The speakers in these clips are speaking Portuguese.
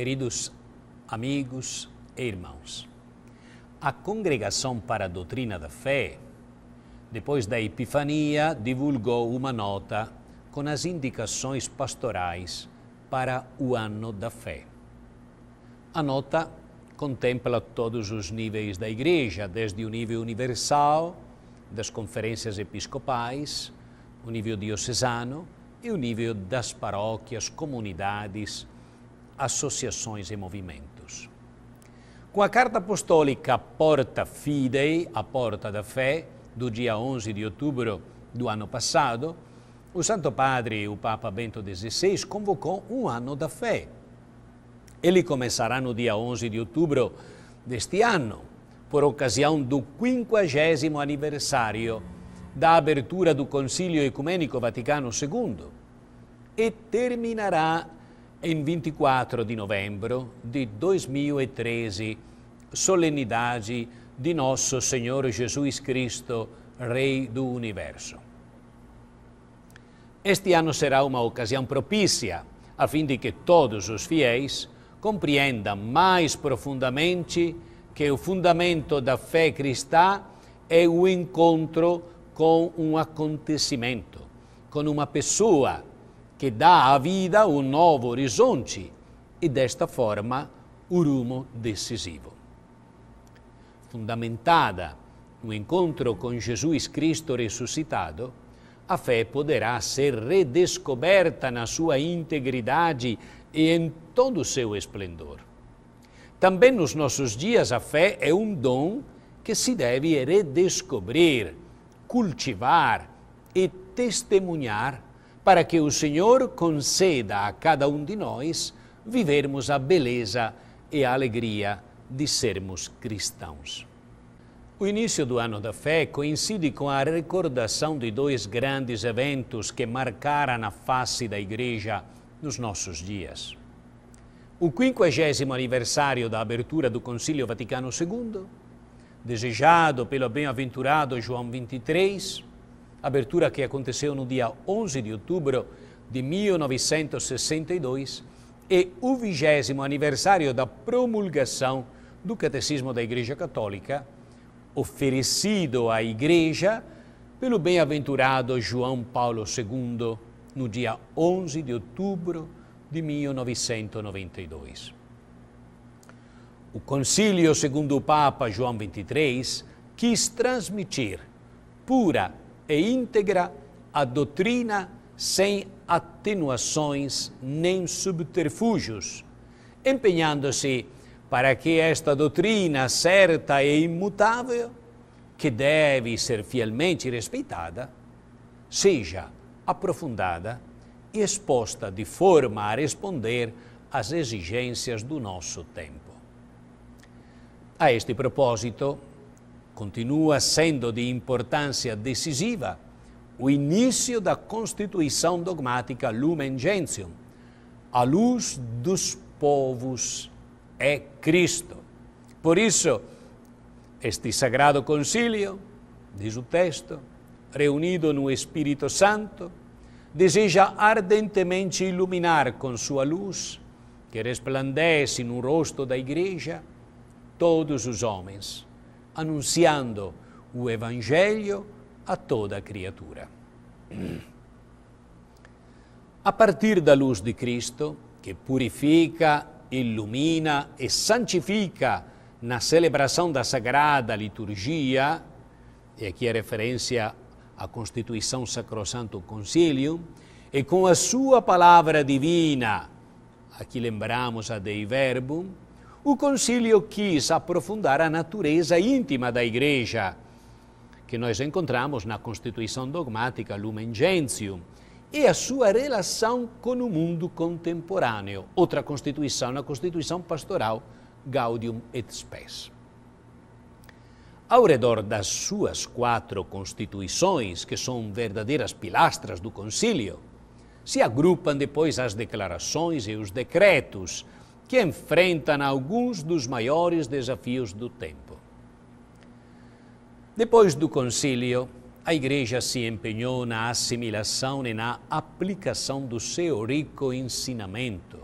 Queridos amigos e irmãos, a Congregação para a Doutrina da Fé, depois da Epifania, divulgou uma nota com as indicações pastorais para o Ano da Fé. A nota contempla todos os níveis da Igreja, desde o nível universal, das conferências episcopais, o nível diocesano e o nível das paróquias, comunidades associações e movimentos. Com a carta apostólica Porta Fidei, a porta da fé, do dia 11 de outubro do ano passado, o Santo Padre, o Papa Bento XVI, convocou um ano da fé. Ele começará no dia 11 de outubro deste ano, por ocasião do 50 aniversário da abertura do Concílio Ecumênico Vaticano II, e terminará em 24 de novembro de 2013, solenidade de Nosso Senhor Jesus Cristo, Rei do Universo. Este ano será uma ocasião propícia a fim de que todos os fiéis compreendam mais profundamente que o fundamento da fé cristã é o encontro com um acontecimento, com uma pessoa que dá à vida um novo horizonte e, desta forma, o rumo decisivo. Fundamentada no encontro com Jesus Cristo ressuscitado, a fé poderá ser redescoberta na sua integridade e em todo o seu esplendor. Também nos nossos dias, a fé é um dom que se deve redescobrir, cultivar e testemunhar para que o Senhor conceda a cada um de nós vivermos a beleza e a alegria de sermos cristãos. O início do ano da fé coincide com a recordação de dois grandes eventos que marcaram a face da Igreja nos nossos dias. O 50 aniversário da abertura do Concílio Vaticano II, desejado pelo bem-aventurado João XXIII abertura que aconteceu no dia 11 de outubro de 1962 e o vigésimo aniversário da promulgação do Catecismo da Igreja Católica, oferecido à Igreja pelo bem-aventurado João Paulo II no dia 11 de outubro de 1992. O concílio, segundo o Papa João XXIII, quis transmitir pura e é íntegra a doutrina sem atenuações nem subterfúgios, empenhando-se para que esta doutrina certa e imutável, que deve ser fielmente respeitada, seja aprofundada e exposta de forma a responder às exigências do nosso tempo. A este propósito, continua sendo de importância decisiva o início da constituição dogmática Lumen Gentium. A luz dos povos é Cristo. Por isso, este sagrado concílio, diz o texto, reunido no Espírito Santo, deseja ardentemente iluminar com sua luz, que resplandece no rosto da Igreja, todos os homens anunciando o Evangelho a toda criatura. A partir da luz de Cristo, que purifica, ilumina e santifica na celebração da sagrada liturgia, e aqui a é referência à Constituição Sacrosanto Concilium, e com a sua palavra divina, aqui lembramos a Dei Verbum, o concílio quis aprofundar a natureza íntima da Igreja, que nós encontramos na Constituição Dogmática Lumen Gentium, e a sua relação com o mundo contemporâneo. Outra Constituição, na Constituição Pastoral Gaudium et Spes. Ao redor das suas quatro constituições, que são verdadeiras pilastras do concílio, se agrupam depois as declarações e os decretos, que enfrentam alguns dos maiores desafios do tempo. Depois do concílio, a Igreja se empenhou na assimilação e na aplicação do seu rico ensinamento,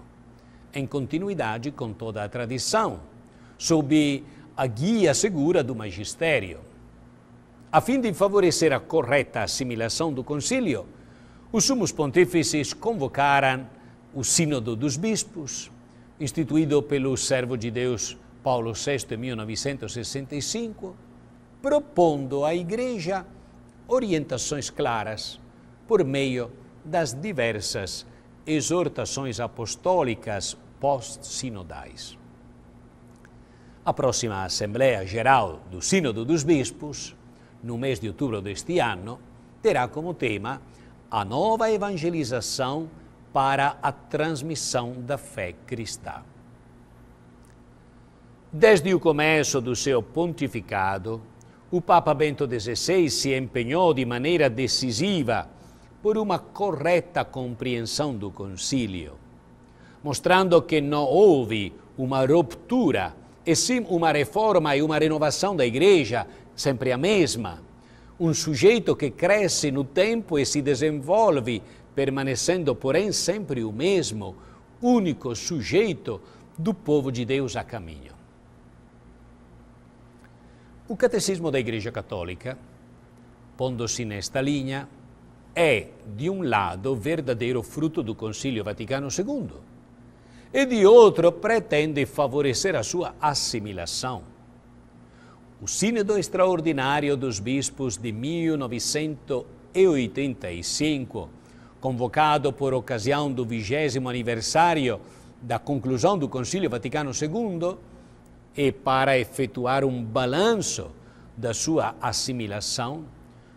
em continuidade com toda a tradição, sob a guia segura do magistério. A fim de favorecer a correta assimilação do concílio, os sumos pontífices convocaram o Sínodo dos Bispos, instituído pelo servo de Deus Paulo VI em 1965, propondo à Igreja orientações claras por meio das diversas exortações apostólicas pós-sinodais. A próxima Assembleia Geral do Sínodo dos Bispos, no mês de outubro deste ano, terá como tema a nova evangelização para a transmissão da fé cristã. Desde o começo do seu pontificado, o Papa Bento XVI se empenhou de maneira decisiva por uma correta compreensão do concílio, mostrando que não houve uma ruptura, e sim uma reforma e uma renovação da Igreja, sempre a mesma. Um sujeito que cresce no tempo e se desenvolve permanecendo, porém, sempre o mesmo, único sujeito do povo de Deus a caminho. O Catecismo da Igreja Católica, pondo-se nesta linha, é, de um lado, verdadeiro fruto do Concílio Vaticano II e, de outro, pretende favorecer a sua assimilação. O Sínodo Extraordinário dos Bispos de 1985 convocado por ocasião do vigésimo aniversário da conclusão do Concílio Vaticano II e para efetuar um balanço da sua assimilação,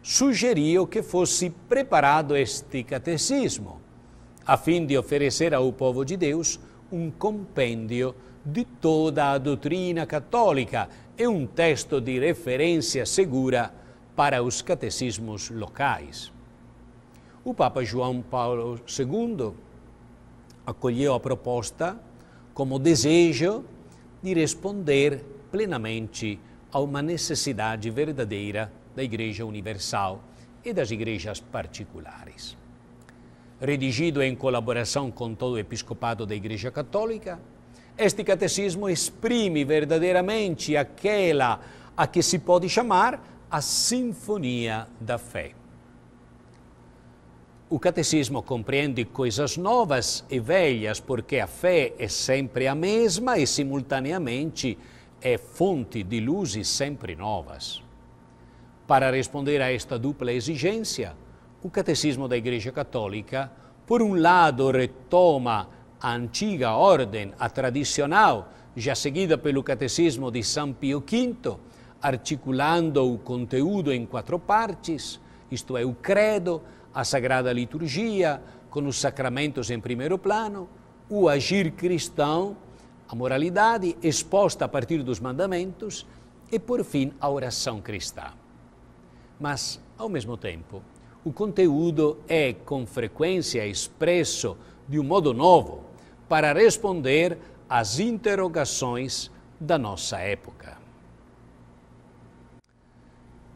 sugeriu que fosse preparado este catecismo, a fim de oferecer ao povo de Deus um compêndio de toda a doutrina católica e um texto de referência segura para os catecismos locais. O Papa João Paulo II acolheu a proposta como desejo de responder plenamente a uma necessidade verdadeira da Igreja Universal e das igrejas particulares. Redigido em colaboração com todo o episcopado da Igreja Católica, este catecismo exprime verdadeiramente aquela a que se pode chamar a Sinfonia da Fé. O catecismo compreende coisas novas e velhas, porque a fé é sempre a mesma e, simultaneamente, é fonte de luzes sempre novas. Para responder a esta dupla exigência, o Catecismo da Igreja Católica, por um lado, retoma a antiga ordem, a tradicional, já seguida pelo Catecismo de São Pio V, articulando o conteúdo em quatro partes, isto é, o credo, a Sagrada Liturgia, com os sacramentos em primeiro plano, o agir cristão, a moralidade exposta a partir dos mandamentos e, por fim, a oração cristã. Mas, ao mesmo tempo, o conteúdo é com frequência expresso de um modo novo para responder às interrogações da nossa época.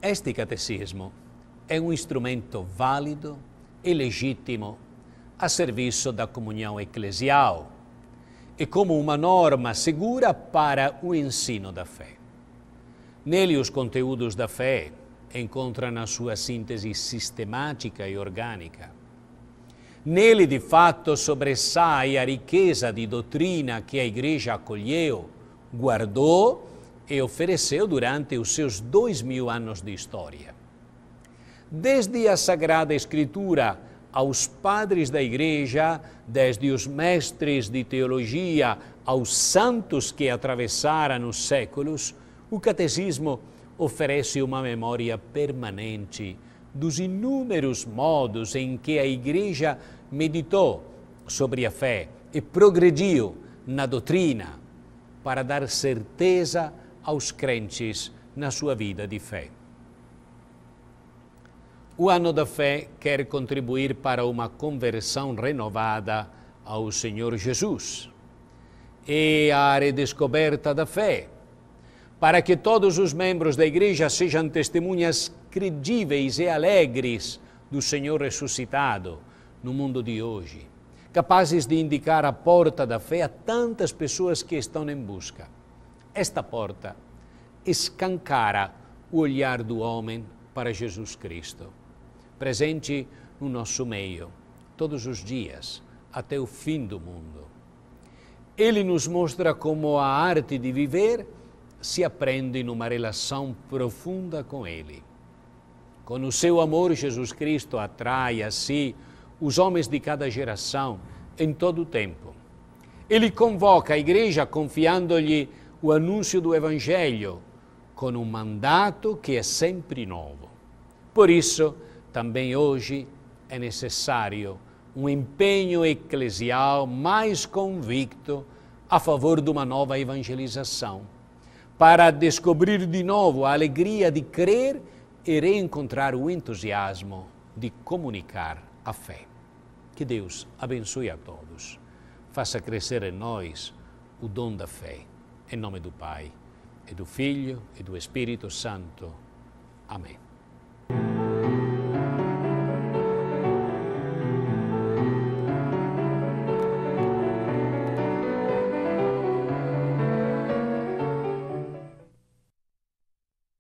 Este catecismo é um instrumento válido e legítimo a serviço da comunhão eclesial e como uma norma segura para o ensino da fé. Nele, os conteúdos da fé encontram a sua síntese sistemática e orgânica. Nele, de fato, sobressai a riqueza de doutrina que a Igreja acolheu, guardou e ofereceu durante os seus dois mil anos de história desde a Sagrada Escritura aos padres da Igreja, desde os mestres de teologia aos santos que atravessaram os séculos, o Catecismo oferece uma memória permanente dos inúmeros modos em que a Igreja meditou sobre a fé e progrediu na doutrina para dar certeza aos crentes na sua vida de fé. O Ano da Fé quer contribuir para uma conversão renovada ao Senhor Jesus e é a redescoberta da fé, para que todos os membros da Igreja sejam testemunhas credíveis e alegres do Senhor ressuscitado no mundo de hoje, capazes de indicar a porta da fé a tantas pessoas que estão em busca. Esta porta escancara o olhar do homem para Jesus Cristo presente no nosso meio, todos os dias, até o fim do mundo. Ele nos mostra como a arte de viver se aprende numa relação profunda com Ele. Com o seu amor, Jesus Cristo atrai a si os homens de cada geração em todo o tempo. Ele convoca a igreja confiando-lhe o anúncio do Evangelho, com um mandato que é sempre novo. Por isso, também hoje é necessário um empenho eclesial mais convicto a favor de uma nova evangelização, para descobrir de novo a alegria de crer e reencontrar o entusiasmo de comunicar a fé. Que Deus abençoe a todos. Faça crescer em nós o dom da fé. Em nome do Pai, e do Filho e do Espírito Santo. Amém.